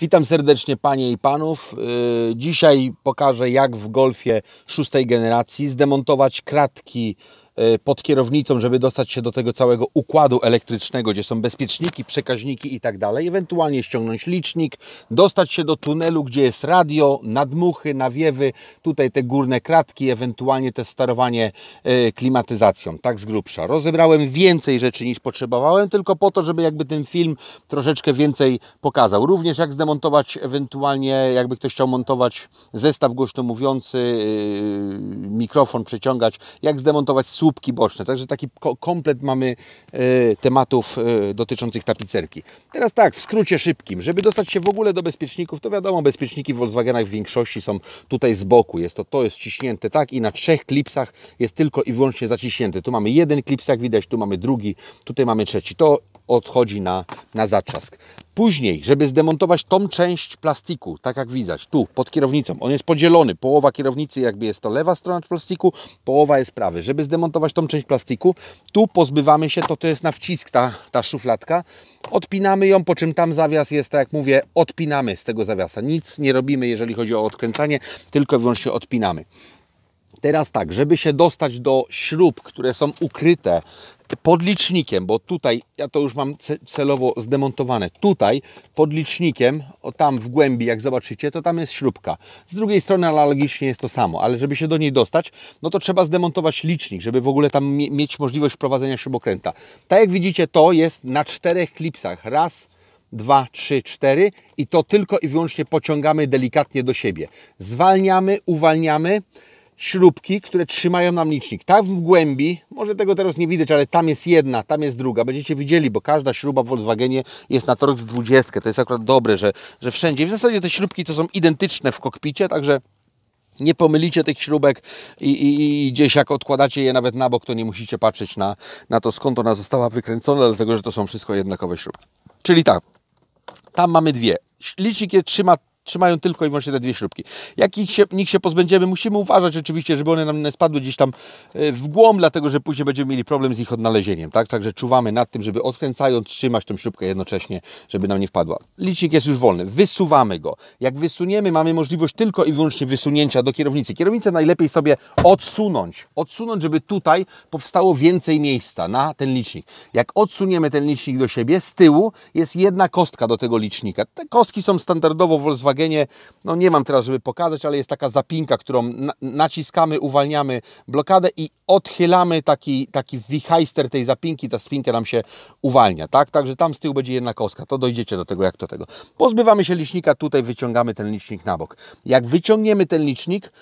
Witam serdecznie Panie i Panów. Y, dzisiaj pokażę jak w Golfie szóstej generacji zdemontować kratki E, pod kierownicą, żeby dostać się do tego całego układu elektrycznego, gdzie są bezpieczniki, przekaźniki i tak dalej. Ewentualnie ściągnąć licznik, dostać się do tunelu, gdzie jest radio, nadmuchy, nawiewy, tutaj te górne kratki, ewentualnie też sterowanie e, klimatyzacją, tak z grubsza. Rozebrałem więcej rzeczy niż potrzebowałem, tylko po to, żeby jakby ten film troszeczkę więcej pokazał. Również jak zdemontować ewentualnie, jakby ktoś chciał montować zestaw mówiący, e, mikrofon przeciągać, jak zdemontować słuch słupki boczne. Także taki komplet mamy e, tematów e, dotyczących tapicerki. Teraz tak, w skrócie szybkim. Żeby dostać się w ogóle do bezpieczników, to wiadomo, bezpieczniki w Volkswagenach w większości są tutaj z boku. Jest to, to jest ciśnięte tak i na trzech klipsach jest tylko i wyłącznie zaciśnięte. Tu mamy jeden klipsak widać, tu mamy drugi, tutaj mamy trzeci. To odchodzi na, na zatrzask. Później, żeby zdemontować tą część plastiku, tak jak widać, tu pod kierownicą, on jest podzielony, połowa kierownicy jakby jest to lewa strona plastiku, połowa jest prawy. Żeby zdemontować tą część plastiku, tu pozbywamy się, to to jest na wcisk ta, ta szufladka, odpinamy ją, po czym tam zawias jest, tak jak mówię, odpinamy z tego zawiasa. Nic nie robimy, jeżeli chodzi o odkręcanie, tylko i wyłącznie odpinamy. Teraz tak, żeby się dostać do śrub, które są ukryte pod licznikiem, bo tutaj, ja to już mam celowo zdemontowane, tutaj pod o tam w głębi, jak zobaczycie, to tam jest śrubka. Z drugiej strony analogicznie jest to samo, ale żeby się do niej dostać, no to trzeba zdemontować licznik, żeby w ogóle tam mieć możliwość wprowadzenia śrubokręta. Tak jak widzicie, to jest na czterech klipsach. Raz, dwa, trzy, cztery i to tylko i wyłącznie pociągamy delikatnie do siebie. Zwalniamy, uwalniamy, śrubki, które trzymają nam licznik. Tak w głębi, może tego teraz nie widać, ale tam jest jedna, tam jest druga. Będziecie widzieli, bo każda śruba w Volkswagenie jest na Torx 20. To jest akurat dobre, że, że wszędzie. W zasadzie te śrubki to są identyczne w kokpicie, także nie pomylicie tych śrubek i, i, i, gdzieś jak odkładacie je nawet na bok, to nie musicie patrzeć na, na to, skąd ona została wykręcona, dlatego że to są wszystko jednakowe śrubki. Czyli tak, tam mamy dwie. Licznik je trzyma trzymają tylko i wyłącznie te dwie śrubki. Jak ich się, nich się pozbędziemy, musimy uważać oczywiście, żeby one nam nie spadły gdzieś tam e, w głąb, dlatego że później będziemy mieli problem z ich odnalezieniem. Tak? Także czuwamy nad tym, żeby odkręcając, trzymać tą śrubkę jednocześnie, żeby nam nie wpadła. Licznik jest już wolny. Wysuwamy go. Jak wysuniemy, mamy możliwość tylko i wyłącznie wysunięcia do kierownicy. Kierownicę najlepiej sobie odsunąć. Odsunąć, żeby tutaj powstało więcej miejsca na ten licznik. Jak odsuniemy ten licznik do siebie, z tyłu jest jedna kostka do tego licznika. Te kostki są standardowo Volkswagen no nie mam teraz, żeby pokazać, ale jest taka zapinka, którą naciskamy, uwalniamy blokadę i odchylamy taki, taki wichajster tej zapinki, ta spinka nam się uwalnia, tak? Także tam z tyłu będzie jedna kostka, to dojdziecie do tego, jak to tego. Pozbywamy się licznika, tutaj wyciągamy ten licznik na bok. Jak wyciągniemy ten licznik,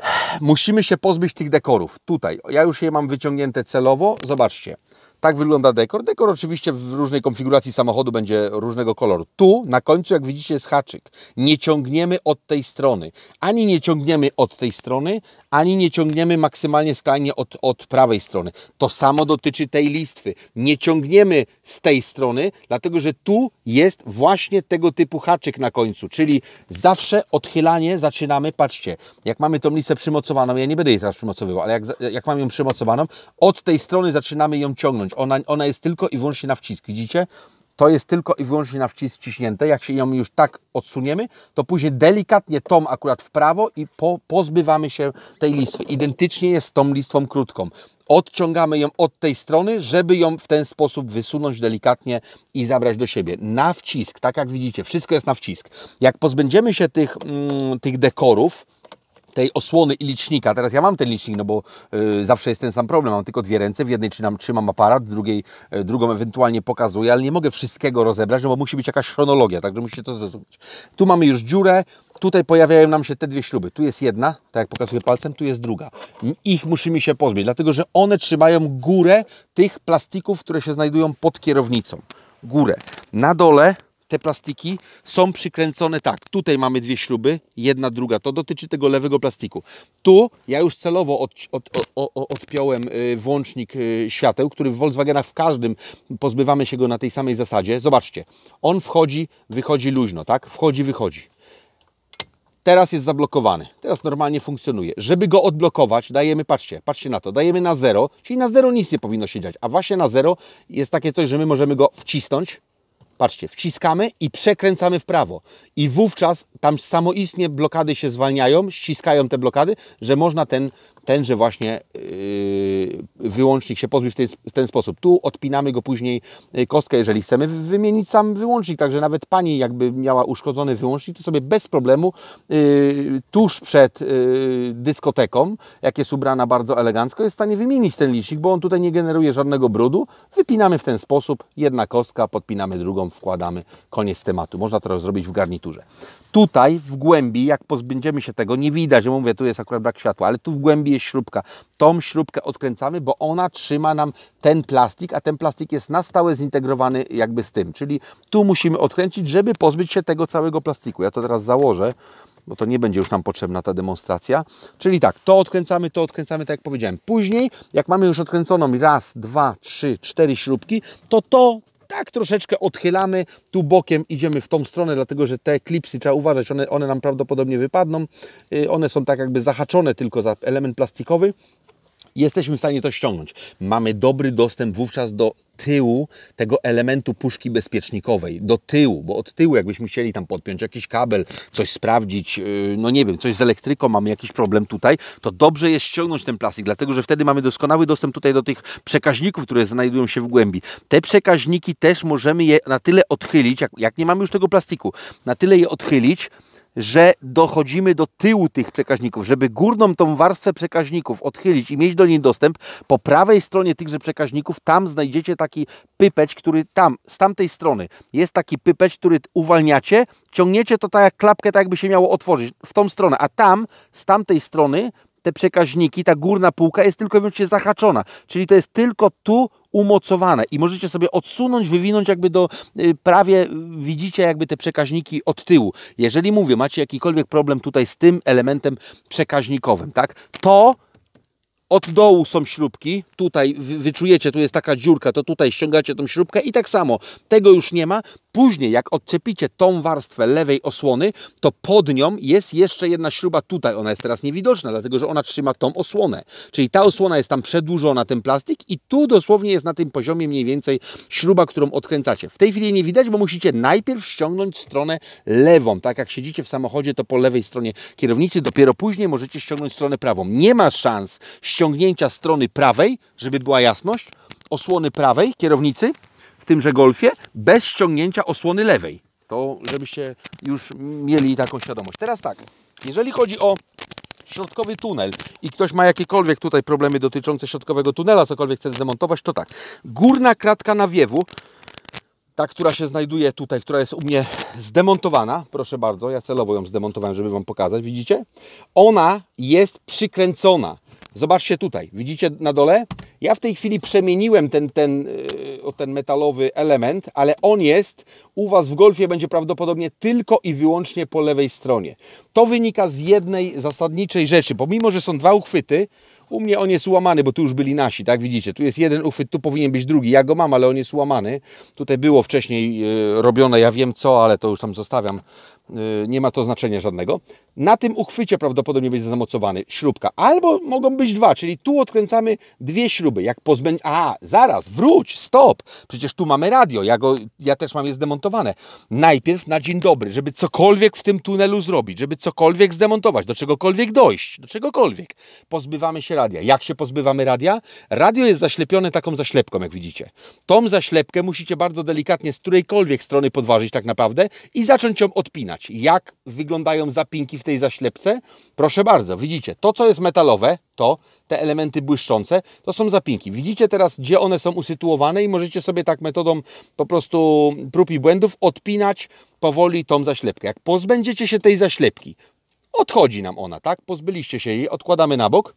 musimy się pozbyć tych dekorów. Tutaj, ja już je mam wyciągnięte celowo, zobaczcie. Tak wygląda dekor. Dekor oczywiście w różnej konfiguracji samochodu będzie różnego koloru. Tu na końcu, jak widzicie, jest haczyk. Nie ciągniemy od tej strony. Ani nie ciągniemy od tej strony, ani nie ciągniemy maksymalnie skrajnie od, od prawej strony. To samo dotyczy tej listwy. Nie ciągniemy z tej strony, dlatego że tu jest właśnie tego typu haczyk na końcu, czyli zawsze odchylanie zaczynamy, patrzcie, jak mamy tą listę przymocowaną, ja nie będę jej teraz przymocowywał, ale jak, jak mam ją przymocowaną, od tej strony zaczynamy ją ciągnąć. Ona, ona jest tylko i wyłącznie na wcisk, widzicie? To jest tylko i wyłącznie na wcisk ciśnięte. Jak się ją już tak odsuniemy, to później delikatnie tą akurat w prawo i po, pozbywamy się tej listwy. Identycznie jest z tą listwą krótką. Odciągamy ją od tej strony, żeby ją w ten sposób wysunąć delikatnie i zabrać do siebie. Na wcisk, tak jak widzicie, wszystko jest na wcisk. Jak pozbędziemy się tych, mm, tych dekorów, tej osłony i licznika. Teraz ja mam ten licznik, no bo y, zawsze jest ten sam problem. Mam tylko dwie ręce, w jednej trzymam, trzymam aparat, w drugiej y, drugą ewentualnie pokazuję, ale nie mogę wszystkiego rozebrać, no bo musi być jakaś chronologia, także musicie to zrozumieć. Tu mamy już dziurę, tutaj pojawiają nam się te dwie śruby. Tu jest jedna, tak jak pokazuję palcem, tu jest druga. Ich musimy się pozbyć, dlatego że one trzymają górę tych plastików, które się znajdują pod kierownicą. Górę. Na dole te plastiki są przykręcone tak. Tutaj mamy dwie śruby, jedna, druga. To dotyczy tego lewego plastiku. Tu ja już celowo od, od, od, odpiąłem y, włącznik y, świateł, który w Volkswagenach w każdym pozbywamy się go na tej samej zasadzie. Zobaczcie, on wchodzi, wychodzi luźno, tak? Wchodzi, wychodzi. Teraz jest zablokowany. Teraz normalnie funkcjonuje. Żeby go odblokować, dajemy, patrzcie, patrzcie na to, dajemy na zero, czyli na zero nic nie powinno się dziać, a właśnie na zero jest takie coś, że my możemy go wcisnąć, Patrzcie, wciskamy i przekręcamy w prawo. I wówczas tam samoistnie blokady się zwalniają, ściskają te blokady, że można ten tenże właśnie yy, wyłącznik się pozbyć w, tej, w ten sposób. Tu odpinamy go później yy, kostkę, jeżeli chcemy wymienić sam wyłącznik, także nawet Pani jakby miała uszkodzony wyłącznik, to sobie bez problemu yy, tuż przed dyskoteką, jak jest ubrana bardzo elegancko, jest w stanie wymienić ten licznik, bo on tutaj nie generuje żadnego brudu. Wypinamy w ten sposób, jedna kostka, podpinamy drugą, wkładamy, koniec tematu. Można to zrobić w garniturze. Tutaj w głębi, jak pozbędziemy się tego, nie widać, że mówię, tu jest akurat brak światła, ale tu w głębi, jest śrubka. Tą śrubkę odkręcamy, bo ona trzyma nam ten plastik, a ten plastik jest na stałe zintegrowany jakby z tym. Czyli tu musimy odkręcić, żeby pozbyć się tego całego plastiku. Ja to teraz założę bo to nie będzie już nam potrzebna ta demonstracja. Czyli tak, to odkręcamy, to odkręcamy, tak jak powiedziałem. Później, jak mamy już odkręconą raz, dwa, trzy, cztery śrubki, to to tak troszeczkę odchylamy, tu bokiem idziemy w tą stronę, dlatego że te klipsy trzeba uważać, one, one nam prawdopodobnie wypadną. Y, one są tak jakby zahaczone tylko za element plastikowy jesteśmy w stanie to ściągnąć. Mamy dobry dostęp wówczas do tyłu tego elementu puszki bezpiecznikowej. Do tyłu, bo od tyłu jakbyśmy musieli tam podpiąć jakiś kabel, coś sprawdzić, y, no nie wiem, coś z elektryką, mamy jakiś problem tutaj, to dobrze jest ściągnąć ten plastik, dlatego że wtedy mamy doskonały dostęp tutaj do tych przekaźników, które znajdują się w głębi. Te przekaźniki też możemy je na tyle odchylić, jak, jak nie mamy już tego plastiku, na tyle je odchylić, że dochodzimy do tyłu tych przekaźników. Żeby górną tą warstwę przekaźników odchylić i mieć do niej dostęp, po prawej stronie tychże przekaźników tam znajdziecie taki pypeć, który tam, z tamtej strony jest taki pypeć, który uwalniacie, ciągniecie to tak jak klapkę, tak jakby się miało otworzyć, w tą stronę, a tam, z tamtej strony te przekaźniki, ta górna półka jest tylko i wyłącznie zahaczona, czyli to jest tylko tu umocowane i możecie sobie odsunąć, wywinąć jakby do y, prawie y, widzicie jakby te przekaźniki od tyłu. Jeżeli mówię, macie jakikolwiek problem tutaj z tym elementem przekaźnikowym, tak? To od dołu są śrubki, tutaj wyczujecie, tu jest taka dziurka, to tutaj ściągacie tą śrubkę i tak samo, tego już nie ma, Później, jak odczepicie tą warstwę lewej osłony, to pod nią jest jeszcze jedna śruba tutaj. Ona jest teraz niewidoczna, dlatego że ona trzyma tą osłonę. Czyli ta osłona jest tam przedłużona, ten plastik i tu dosłownie jest na tym poziomie mniej więcej śruba, którą odkręcacie. W tej chwili nie widać, bo musicie najpierw ściągnąć stronę lewą. Tak jak siedzicie w samochodzie, to po lewej stronie kierownicy, dopiero później możecie ściągnąć stronę prawą. Nie ma szans ściągnięcia strony prawej, żeby była jasność, osłony prawej kierownicy, tymże Golfie bez ściągnięcia osłony lewej. To żebyście już mieli taką świadomość. Teraz tak, jeżeli chodzi o środkowy tunel i ktoś ma jakiekolwiek tutaj problemy dotyczące środkowego tunela, cokolwiek chce zdemontować, to tak. Górna kratka nawiewu, ta, która się znajduje tutaj, która jest u mnie zdemontowana, proszę bardzo, ja celowo ją zdemontowałem, żeby Wam pokazać, widzicie? Ona jest przykręcona. Zobaczcie tutaj, widzicie na dole? Ja w tej chwili przemieniłem ten, ten, y, ten metalowy element, ale on jest, u Was w Golfie będzie prawdopodobnie tylko i wyłącznie po lewej stronie. To wynika z jednej zasadniczej rzeczy, pomimo, że są dwa uchwyty, u mnie on jest łamany, bo tu już byli nasi, tak widzicie, tu jest jeden uchwyt, tu powinien być drugi, ja go mam, ale on jest łamany. Tutaj było wcześniej y, robione, ja wiem co, ale to już tam zostawiam Y, nie ma to znaczenia żadnego. Na tym uchwycie prawdopodobnie będzie zamocowany śrubka. Albo mogą być dwa, czyli tu odkręcamy dwie śruby. Jak pozbędzie... A, zaraz, wróć, stop! Przecież tu mamy radio, ja, go, ja też mam je zdemontowane. Najpierw na dzień dobry, żeby cokolwiek w tym tunelu zrobić, żeby cokolwiek zdemontować, do czegokolwiek dojść, do czegokolwiek. Pozbywamy się radia. Jak się pozbywamy radia? Radio jest zaślepione taką zaślepką, jak widzicie. Tą zaślepkę musicie bardzo delikatnie z którejkolwiek strony podważyć tak naprawdę i zacząć ją odpinać jak wyglądają zapinki w tej zaślepce? Proszę bardzo, widzicie, to co jest metalowe, to te elementy błyszczące, to są zapinki. Widzicie teraz, gdzie one są usytuowane i możecie sobie tak metodą po prostu prób i błędów odpinać powoli tą zaślepkę. Jak pozbędziecie się tej zaślepki, odchodzi nam ona, tak? Pozbyliście się jej, odkładamy na bok.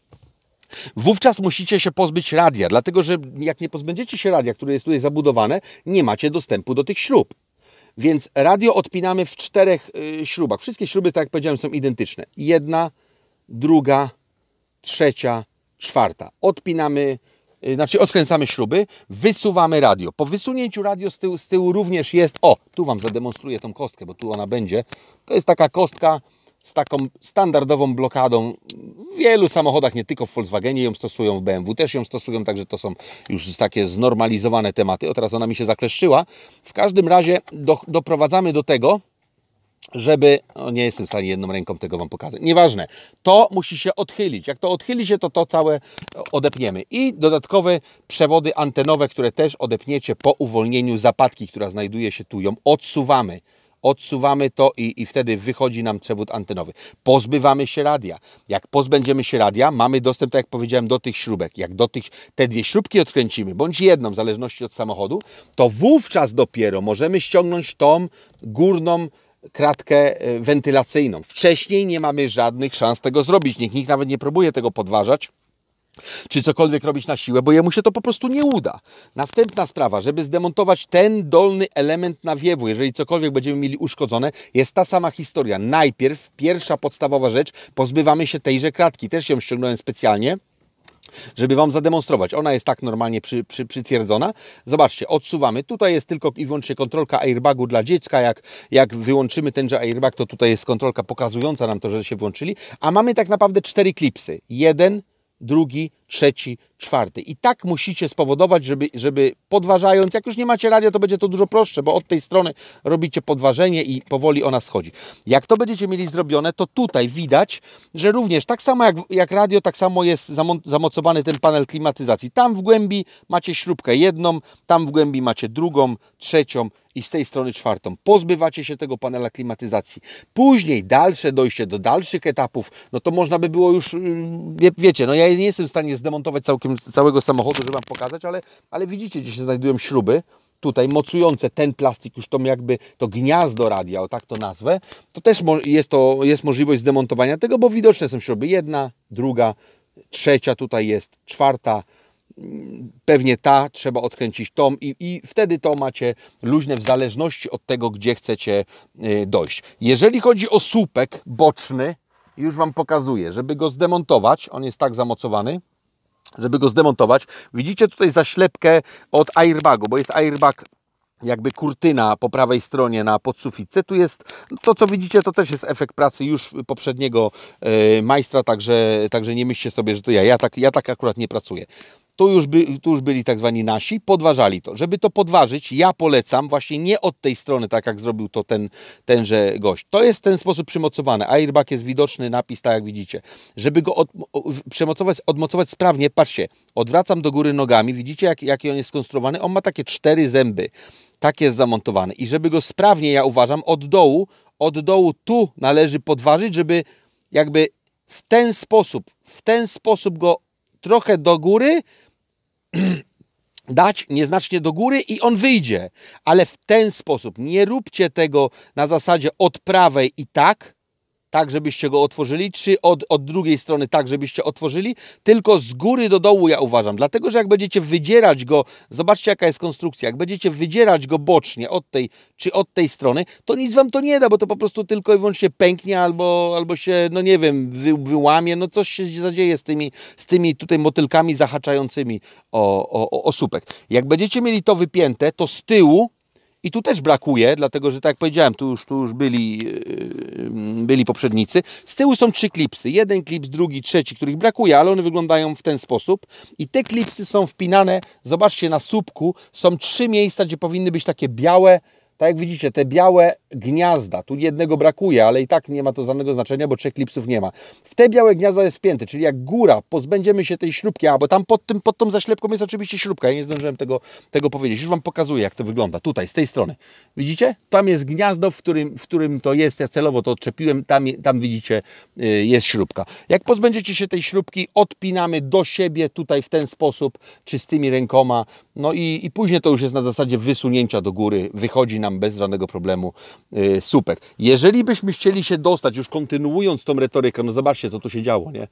Wówczas musicie się pozbyć radia, dlatego że jak nie pozbędziecie się radia, które jest tutaj zabudowane, nie macie dostępu do tych śrub. Więc radio odpinamy w czterech y, śrubach. Wszystkie śruby, tak jak powiedziałem, są identyczne. Jedna, druga, trzecia, czwarta. Odpinamy, y, znaczy odkręcamy śruby, wysuwamy radio. Po wysunięciu radio z tyłu, z tyłu również jest, o, tu Wam zademonstruję tą kostkę, bo tu ona będzie. To jest taka kostka, z taką standardową blokadą. W wielu samochodach, nie tylko w Volkswagenie ją stosują, w BMW też ją stosują, także to są już takie znormalizowane tematy. O teraz ona mi się zakleszczyła. W każdym razie do, doprowadzamy do tego, żeby, nie jestem w stanie jedną ręką tego Wam pokazać, nieważne, to musi się odchylić. Jak to odchyli się, to to całe odepniemy. I dodatkowe przewody antenowe, które też odepniecie po uwolnieniu zapadki, która znajduje się tu, ją odsuwamy odsuwamy to i, i wtedy wychodzi nam przewód antenowy. Pozbywamy się radia. Jak pozbędziemy się radia, mamy dostęp, tak jak powiedziałem, do tych śrubek. Jak do tych, te dwie śrubki odkręcimy, bądź jedną, w zależności od samochodu, to wówczas dopiero możemy ściągnąć tą górną kratkę e, wentylacyjną. Wcześniej nie mamy żadnych szans tego zrobić. nikt nawet nie próbuje tego podważać czy cokolwiek robić na siłę, bo jemu się to po prostu nie uda. Następna sprawa, żeby zdemontować ten dolny element nawiewu, jeżeli cokolwiek będziemy mieli uszkodzone, jest ta sama historia. Najpierw, pierwsza podstawowa rzecz, pozbywamy się tejże kratki. Też ją ściągnąłem specjalnie, żeby Wam zademonstrować. Ona jest tak normalnie przy, przy, przytwierdzona. Zobaczcie, odsuwamy. Tutaj jest tylko i wyłącznie kontrolka airbagu dla dziecka. Jak, jak wyłączymy tenże airbag, to tutaj jest kontrolka pokazująca nam to, że się włączyli. A mamy tak naprawdę cztery klipsy. Jeden, drugi trzeci, czwarty. I tak musicie spowodować, żeby, żeby podważając, jak już nie macie radia, to będzie to dużo prostsze, bo od tej strony robicie podważenie i powoli ona schodzi. Jak to będziecie mieli zrobione, to tutaj widać, że również tak samo jak, jak radio, tak samo jest zamocowany ten panel klimatyzacji. Tam w głębi macie śrubkę jedną, tam w głębi macie drugą, trzecią i z tej strony czwartą. Pozbywacie się tego panela klimatyzacji. Później dalsze dojście do dalszych etapów, no to można by było już, y, wie, wiecie, no ja nie jestem w stanie zdemontować całkiem, całego samochodu, żeby Wam pokazać, ale, ale widzicie, gdzie się znajdują śruby tutaj mocujące ten plastik, już to jakby to gniazdo radia, o tak to nazwę, to też jest, to, jest możliwość zdemontowania tego, bo widoczne są śruby. Jedna, druga, trzecia tutaj jest, czwarta, pewnie ta, trzeba odkręcić tą i, i wtedy to macie luźne w zależności od tego, gdzie chcecie y, dojść. Jeżeli chodzi o słupek boczny, już Wam pokazuję, żeby go zdemontować, on jest tak zamocowany, żeby go zdemontować. Widzicie tutaj zaślepkę od airbagu, bo jest airbag jakby kurtyna po prawej stronie na podsuficie. Tu jest, to co widzicie, to też jest efekt pracy już poprzedniego e, majstra, także, także nie myślcie sobie, że to ja. Ja tak, ja tak akurat nie pracuję tu już, by, tu już byli tak zwani nasi, podważali to. Żeby to podważyć, ja polecam właśnie nie od tej strony, tak jak zrobił to ten, tenże gość. To jest w ten sposób przymocowane. Airbag jest widoczny, napis, tak jak widzicie. Żeby go od, przemocować, odmocować sprawnie, patrzcie, odwracam do góry nogami, widzicie jak, on jest skonstruowany? On ma takie cztery zęby. Tak jest zamontowany. I żeby go sprawnie, ja uważam, od dołu, od dołu tu należy podważyć, żeby jakby w ten sposób, w ten sposób go trochę do góry, dać nieznacznie do góry i on wyjdzie. Ale w ten sposób nie róbcie tego na zasadzie od prawej i tak, tak żebyście go otworzyli, czy od, od drugiej strony tak, żebyście otworzyli, tylko z góry do dołu ja uważam, dlatego że jak będziecie wydzierać go, zobaczcie jaka jest konstrukcja, jak będziecie wydzierać go bocznie od tej czy od tej strony, to nic wam to nie da, bo to po prostu tylko i wyłącznie pęknie albo, albo się, no nie wiem, wy, wyłamie, no coś się zadzieje z tymi, z tymi tutaj motylkami zahaczającymi o, o, o Jak będziecie mieli to wypięte, to z tyłu i tu też brakuje, dlatego że tak jak powiedziałem, tu już, tu już byli, yy, byli poprzednicy. Z tyłu są trzy klipsy. Jeden klips, drugi, trzeci, których brakuje, ale one wyglądają w ten sposób. I te klipsy są wpinane, zobaczcie, na słupku są trzy miejsca, gdzie powinny być takie białe, tak jak widzicie, te białe gniazda, tu jednego brakuje, ale i tak nie ma to żadnego znaczenia, bo trzech klipsów nie ma. W te białe gniazda jest wpięty, czyli jak góra, pozbędziemy się tej śrubki, a bo tam pod, tym, pod tą zaślepką jest oczywiście śrubka, ja nie zdążyłem tego, tego powiedzieć. Już Wam pokazuję, jak to wygląda, tutaj, z tej strony. Widzicie? Tam jest gniazdo, w którym, w którym to jest, ja celowo to odczepiłem, tam, tam widzicie, y, jest śrubka. Jak pozbędziecie się tej śrubki, odpinamy do siebie tutaj w ten sposób, czystymi rękoma, no i, i później to już jest na zasadzie wysunięcia do góry, wychodzi nam bez żadnego problemu yy, supek. Jeżeli byśmy chcieli się dostać, już kontynuując tą retorykę, no zobaczcie co tu się działo, nie?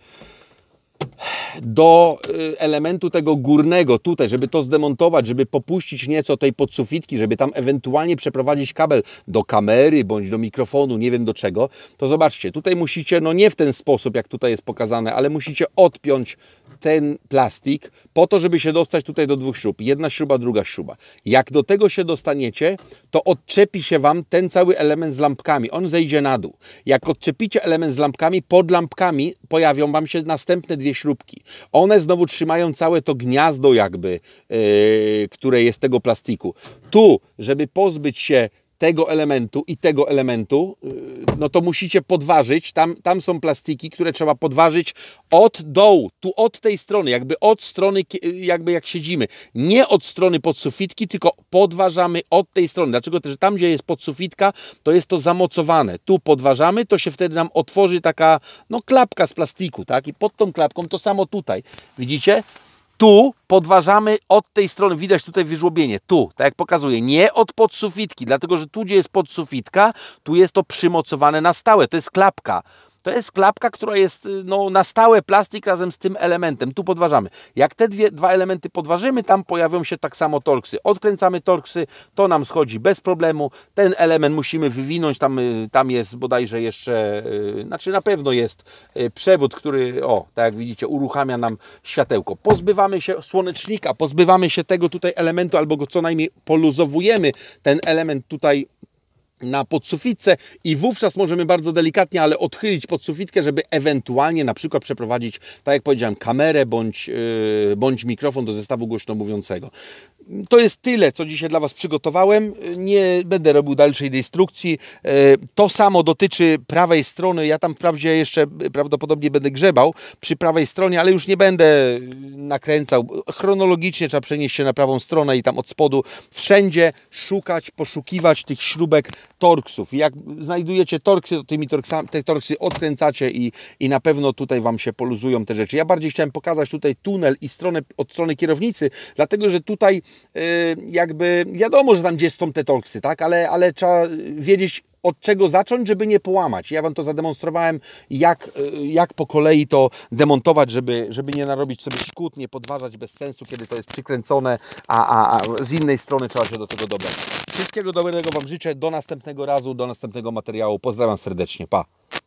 do y, elementu tego górnego tutaj, żeby to zdemontować, żeby popuścić nieco tej podsufitki, żeby tam ewentualnie przeprowadzić kabel do kamery bądź do mikrofonu, nie wiem do czego, to zobaczcie, tutaj musicie, no nie w ten sposób, jak tutaj jest pokazane, ale musicie odpiąć ten plastik po to, żeby się dostać tutaj do dwóch śrub. Jedna śruba, druga śruba. Jak do tego się dostaniecie, to odczepi się Wam ten cały element z lampkami. On zejdzie na dół. Jak odczepicie element z lampkami, pod lampkami pojawią Wam się następne dwie dwie śrubki. One znowu trzymają całe to gniazdo jakby, yy, które jest tego plastiku. Tu, żeby pozbyć się tego elementu i tego elementu, y, no to musicie podważyć. Tam, tam są plastiki, które trzeba podważyć od dołu, tu od tej strony, jakby od strony, y, jakby jak siedzimy. Nie od strony podsufitki, tylko podważamy od tej strony. Dlaczego też tam, gdzie jest podsufitka, to jest to zamocowane. Tu podważamy, to się wtedy nam otworzy taka no, klapka z plastiku, tak? I pod tą klapką to samo tutaj. Widzicie? tu podważamy od tej strony, widać tutaj wyżłobienie, tu, tak jak pokazuję, nie od podsufitki, dlatego że tu, gdzie jest podsufitka, tu jest to przymocowane na stałe, to jest klapka. To jest klapka, która jest y, no, na stałe plastik razem z tym elementem. Tu podważamy. Jak te dwie, dwa elementy podważymy, tam pojawią się tak samo torksy. Odkręcamy torksy, to nam schodzi bez problemu. Ten element musimy wywinąć, tam, y, tam jest bodajże jeszcze, yy, znaczy na pewno jest yy, przewód, który, o, tak jak widzicie, uruchamia nam światełko. Pozbywamy się słonecznika, pozbywamy się tego tutaj elementu, albo go co najmniej poluzowujemy. Ten element tutaj na podsufitce i wówczas możemy bardzo delikatnie, ale odchylić podsufitkę, żeby ewentualnie na przykład przeprowadzić, tak jak powiedziałem, kamerę bądź, yy, bądź mikrofon do zestawu głośno mówiącego to jest tyle, co dzisiaj dla Was przygotowałem. Nie będę robił dalszej destrukcji. E, to samo dotyczy prawej strony. Ja tam wprawdzie jeszcze prawdopodobnie będę grzebał przy prawej stronie, ale już nie będę nakręcał. Chronologicznie trzeba przenieść się na prawą stronę i tam od spodu wszędzie szukać, poszukiwać tych śrubek torksów. Jak znajdujecie torksy, to tymi torksami, te torksy odkręcacie i, i na pewno tutaj Wam się poluzują te rzeczy. Ja bardziej chciałem pokazać tutaj tunel i stronę od strony kierownicy, dlatego że tutaj Y, jakby wiadomo, że tam gdzieś są te toksy, tak? Ale, ale trzeba wiedzieć od czego zacząć, żeby nie połamać. Ja Wam to zademonstrowałem, jak, y, jak po kolei to demontować, żeby, żeby nie narobić sobie szkód, nie podważać bez sensu, kiedy to jest przykręcone, a, a, a z innej strony trzeba się do tego dobrać. Wszystkiego dobrego Wam życzę. Do następnego razu, do następnego materiału. Pozdrawiam serdecznie. Pa!